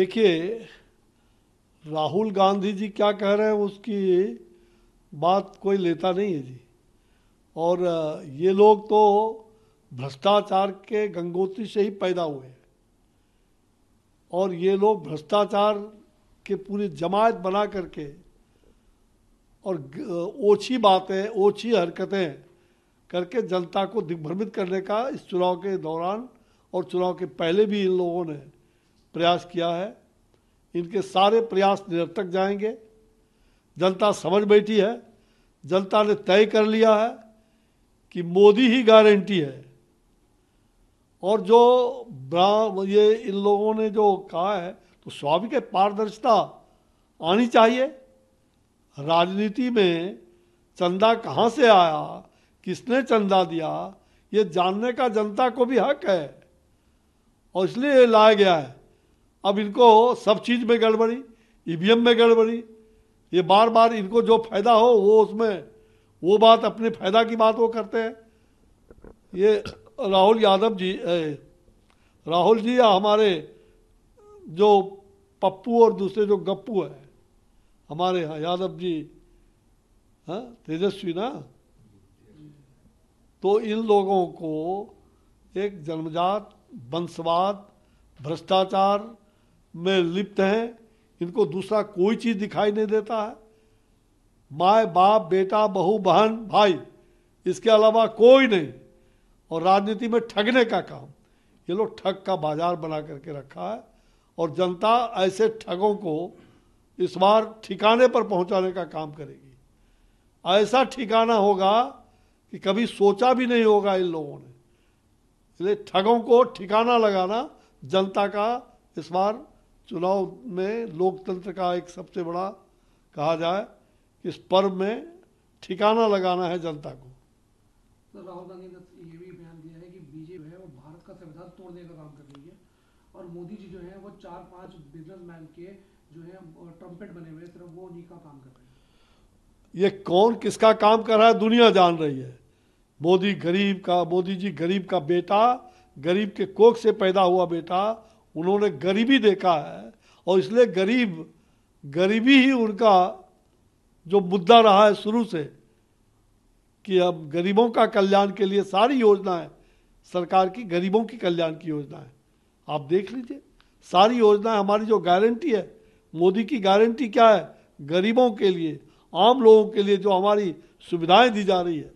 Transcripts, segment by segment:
देखिए राहुल गांधी जी क्या कह रहे हैं उसकी बात कोई लेता नहीं है जी और ये लोग तो भ्रष्टाचार के गंगोत्री से ही पैदा हुए हैं और ये लोग भ्रष्टाचार के पूरी जमायत बना करके और ओछी बातें ओछी हरकतें करके जनता को दिग्भ्रमित करने का इस चुनाव के दौरान और चुनाव के पहले भी इन लोगों ने प्रयास किया है इनके सारे प्रयास निरर्थक जाएंगे जनता समझ बैठी है जनता ने तय कर लिया है कि मोदी ही गारंटी है और जो ये इन लोगों ने जो कहा है तो स्वाभाविक है पारदर्शिता आनी चाहिए राजनीति में चंदा कहाँ से आया किसने चंदा दिया ये जानने का जनता को भी हक है और इसलिए लाया गया है अब इनको सब चीज़ में गड़बड़ी ईवीएम में गड़बड़ी ये बार बार इनको जो फायदा हो वो उसमें वो बात अपने फायदा की बात वो करते हैं ये राहुल यादव जी राहुल जी या हमारे जो पप्पू और दूसरे जो गप्पू है हमारे यहाँ यादव जी हाँ तेजस्वी ना तो इन लोगों को एक जन्मजात वंशवाद भ्रष्टाचार में लिप्त हैं इनको दूसरा कोई चीज़ दिखाई नहीं देता है माए बाप बेटा बहू बहन भाई इसके अलावा कोई नहीं और राजनीति में ठगने का काम ये लोग ठग का बाजार बना करके रखा है और जनता ऐसे ठगों को इस बार ठिकाने पर पहुंचाने का काम करेगी ऐसा ठिकाना होगा कि कभी सोचा भी नहीं होगा इन लोगों ने इसलिए ठगों को ठिकाना लगाना जनता का इस बार चुनाव में लोकतंत्र का एक सबसे बड़ा कहा जाए इस पर्व में ठिकाना लगाना है जनता को सर राहुल गांधी ने तो ये भी बयान दिया है कि बीजेपी है वो भारत का संविधान तोड़ने का काम कर रही है और मोदी जी जो है वो चार पांच बिजनेसमैन के जो है ट्रम्पेट बने हुए सिर्फ वो उन्हीं का काम कर रहे हैं ये कौन किसका काम कर रहा है दुनिया जान रही है मोदी गरीब का मोदी जी गरीब का बेटा गरीब के कोख से पैदा हुआ बेटा उन्होंने गरीबी देखा है और इसलिए गरीब गरीबी ही उनका जो मुद्दा रहा है शुरू से कि अब गरीबों का कल्याण के लिए सारी योजनाएं सरकार की गरीबों की कल्याण की योजनाएं आप देख लीजिए सारी योजनाएं हमारी जो गारंटी है मोदी की गारंटी क्या है गरीबों के लिए आम लोगों के लिए जो हमारी सुविधाएं दी जा रही है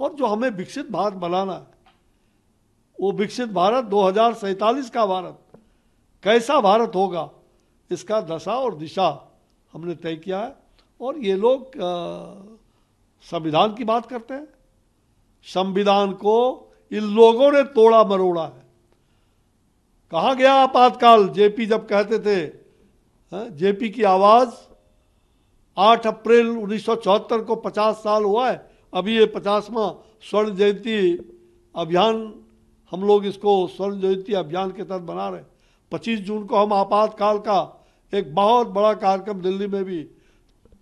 और जो हमें विकसित भारत बनाना है वो विकसित भारत दो का भारत कैसा भारत होगा इसका दशा और दिशा हमने तय किया है और ये लोग संविधान की बात करते हैं संविधान को इन लोगों ने तोड़ा मरोड़ा है कहा गया आपातकाल जेपी जब कहते थे जेपी की आवाज़ 8 अप्रैल 1974 को 50 साल हुआ है अभी ये पचासवा स्वर्ण जयंती अभियान हम लोग इसको स्वर्ण जयंती अभियान के तहत बना रहे हैं 25 जून को हम आपातकाल का एक बहुत बड़ा कार्यक्रम दिल्ली में भी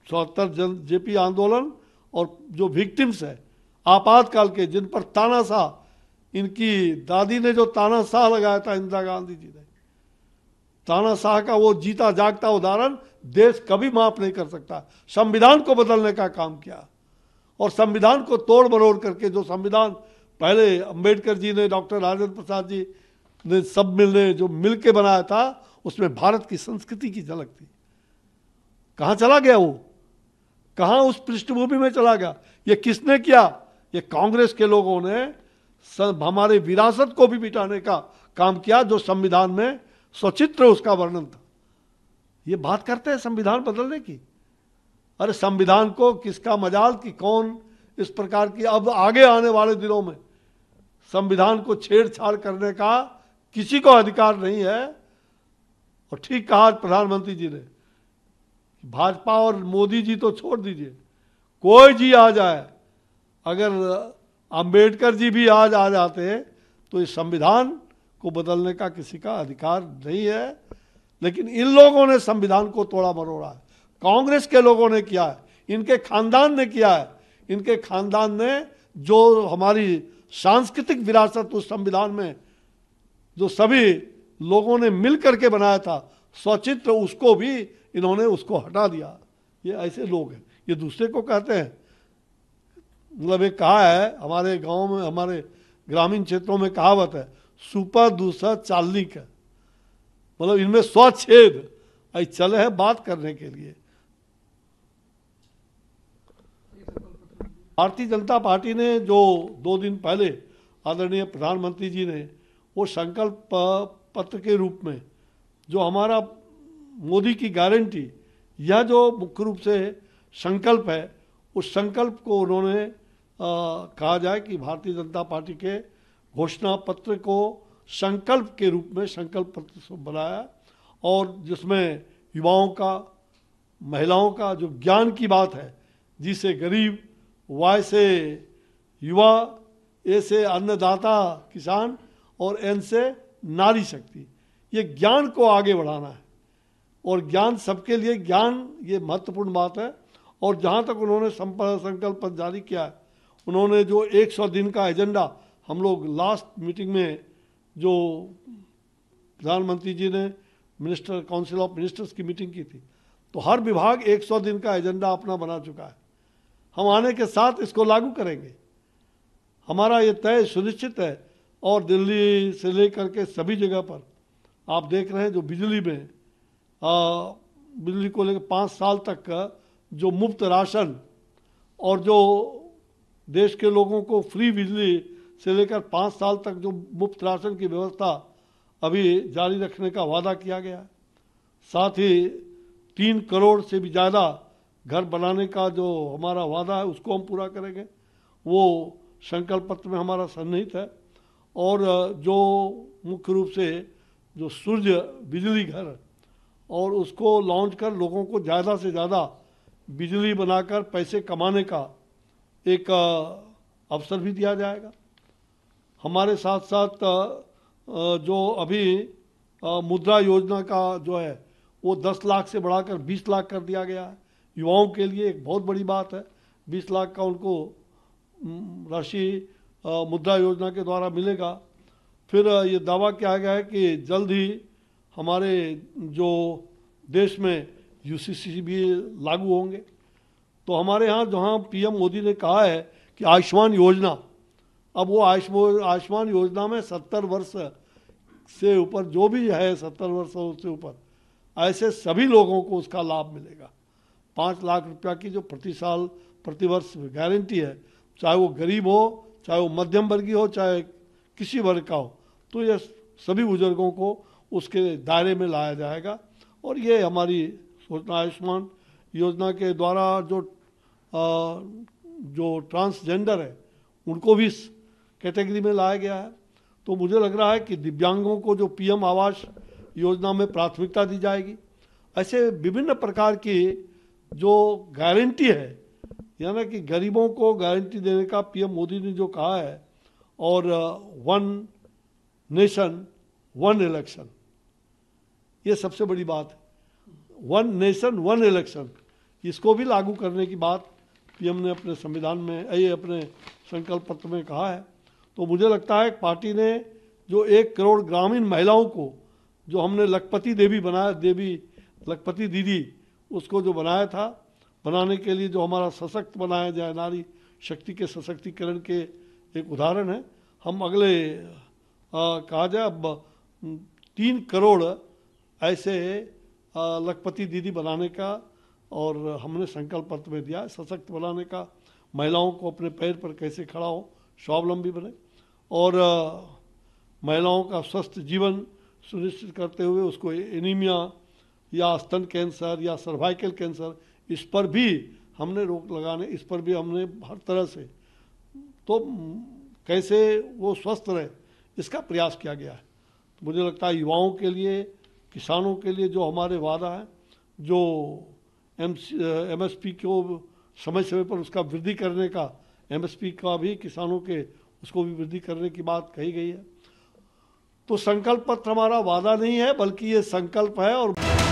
स्वतंत्र जन जेपी आंदोलन और जो विक्टिम्स है आपातकाल के जिन पर तानाशाह इनकी दादी ने जो तानाशाह लगाया था इंदिरा गांधी जी ने तानाशाह का वो जीता जागता उदाहरण देश कभी माफ नहीं कर सकता संविधान को बदलने का काम किया और संविधान को तोड़ मरोड़ करके जो संविधान पहले अंबेडकर जी ने डॉक्टर राजेंद्र प्रसाद जी ने सब मिलने जो मिलके बनाया था उसमें भारत की संस्कृति की झलक थी कहाँ चला गया वो कहाँ उस पृष्ठभूमि में चला गया ये किसने किया ये कांग्रेस के लोगों ने हमारे विरासत को भी मिटाने का काम किया जो संविधान में स्वचित्र उसका वर्णन था ये बात करते हैं संविधान बदलने की अरे संविधान को किसका मजाल कि कौन इस प्रकार की अब आगे आने वाले दिनों में संविधान को छेड़छाड़ करने का किसी को अधिकार नहीं है और ठीक कहा प्रधानमंत्री जी ने भाजपा और मोदी जी तो छोड़ दीजिए कोई जी आ जाए अगर अंबेडकर जी भी आज आ जाते हैं तो इस संविधान को बदलने का किसी का अधिकार नहीं है लेकिन इन लोगों ने संविधान को तोड़ा मरोड़ा है कांग्रेस के लोगों ने किया है इनके खानदान ने किया है इनके खानदान ने जो हमारी सांस्कृतिक विरासत उस संविधान में जो सभी लोगों ने मिल करके बनाया था स्वचित्र उसको भी इन्होंने उसको हटा दिया ये ऐसे लोग हैं ये दूसरे को कहते हैं मतलब एक कहा है हमारे गांव में हमारे ग्रामीण क्षेत्रों में कहावत है सुपर दूसरा चालनी का मतलब इनमें स्वच्छेद चले हैं बात करने के लिए भारतीय जनता पार्टी ने जो दो दिन पहले आदरणीय प्रधानमंत्री जी ने वो संकल्प पत्र के रूप में जो हमारा मोदी की गारंटी यह जो मुख्य रूप से संकल्प है उस संकल्प को उन्होंने आ, कहा जाए कि भारतीय जनता पार्टी के घोषणा पत्र को संकल्प के रूप में संकल्प पत्र बनाया और जिसमें युवाओं का महिलाओं का जो ज्ञान की बात है जिसे गरीब वाय से युवा ऐसे अन्नदाता किसान और एन से नारी शक्ति ये ज्ञान को आगे बढ़ाना है और ज्ञान सबके लिए ज्ञान ये महत्वपूर्ण बात है और जहाँ तक उन्होंने संकल्प जारी किया है उन्होंने जो 100 दिन का एजेंडा हम लोग लास्ट मीटिंग में जो प्रधानमंत्री जी ने मिनिस्टर काउंसिल ऑफ मिनिस्टर्स की मीटिंग की थी तो हर विभाग 100 दिन का एजेंडा अपना बना चुका है हम आने के साथ इसको लागू करेंगे हमारा ये तय सुनिश्चित है और दिल्ली से लेकर के सभी जगह पर आप देख रहे हैं जो बिजली में आ, बिजली को लेकर पाँच साल तक का जो मुफ्त राशन और जो देश के लोगों को फ्री बिजली से लेकर पाँच साल तक जो मुफ्त राशन की व्यवस्था अभी जारी रखने का वादा किया गया है साथ ही तीन करोड़ से भी ज़्यादा घर बनाने का जो हमारा वादा है उसको हम पूरा करेंगे वो संकल्प पत्र में हमारा सन्निहित है और जो मुख्य रूप से जो सूर्य बिजली घर और उसको लॉन्च कर लोगों को ज़्यादा से ज़्यादा बिजली बनाकर पैसे कमाने का एक अवसर भी दिया जाएगा हमारे साथ साथ जो अभी मुद्रा योजना का जो है वो 10 लाख से बढ़ाकर 20 लाख कर दिया गया है युवाओं के लिए एक बहुत बड़ी बात है 20 लाख का उनको राशि मुद्रा योजना के द्वारा मिलेगा फिर ये दावा किया गया है कि जल्द ही हमारे जो देश में यू भी लागू होंगे तो हमारे यहाँ जहाँ पीएम मोदी ने कहा है कि आयुष्मान योजना अब वो आयुष्मान योजना में सत्तर वर्ष से ऊपर जो भी है सत्तर वर्ष से ऊपर ऐसे सभी लोगों को उसका लाभ मिलेगा पाँच लाख रुपया की जो प्रति साल प्रतिवर्ष गारंटी है चाहे वो गरीब हो चाहे वो मध्यम वर्गीय हो चाहे किसी वर्ग का हो तो ये सभी बुजुर्गों को उसके दायरे में लाया जाएगा और ये हमारी सोचना आयुष्मान योजना के द्वारा जो आ, जो ट्रांसजेंडर है उनको भी इस कैटेगरी में लाया गया है तो मुझे लग रहा है कि दिव्यांगों को जो पीएम आवास योजना में प्राथमिकता दी जाएगी ऐसे विभिन्न प्रकार की जो गारंटी है यानी कि गरीबों को गारंटी देने का पीएम मोदी ने जो कहा है और वन नेशन वन इलेक्शन ये सबसे बड़ी बात है वन नेशन वन इलेक्शन इसको भी लागू करने की बात पीएम ने अपने संविधान में ये अपने संकल्प पत्र में कहा है तो मुझे लगता है पार्टी ने जो एक करोड़ ग्रामीण महिलाओं को जो हमने लखपति देवी बनाया देवी लखपति दीदी उसको जो बनाया था बनाने के लिए जो हमारा सशक्त बनाया जाए नारी शक्ति के सशक्तिकरण के एक उदाहरण है हम अगले आ, कहा जाए अब तीन करोड़ ऐसे लखपति दीदी बनाने का और हमने संकल्प पत्र में दिया सशक्त बनाने का महिलाओं को अपने पैर पर कैसे खड़ा हो स्वावलंबी बने और महिलाओं का स्वस्थ जीवन सुनिश्चित करते हुए उसको एनीमिया या स्तन कैंसर या सर्वाइकल कैंसर इस पर भी हमने रोक लगाने इस पर भी हमने हर तरह से तो कैसे वो स्वस्थ रहे इसका प्रयास किया गया है तो मुझे लगता है युवाओं के लिए किसानों के लिए जो हमारे वादा है जो एम एम एस पी को समय समय पर उसका वृद्धि करने का एम एस पी का भी किसानों के उसको भी वृद्धि करने की बात कही गई है तो संकल्प पत्र हमारा वादा नहीं है बल्कि ये संकल्प है और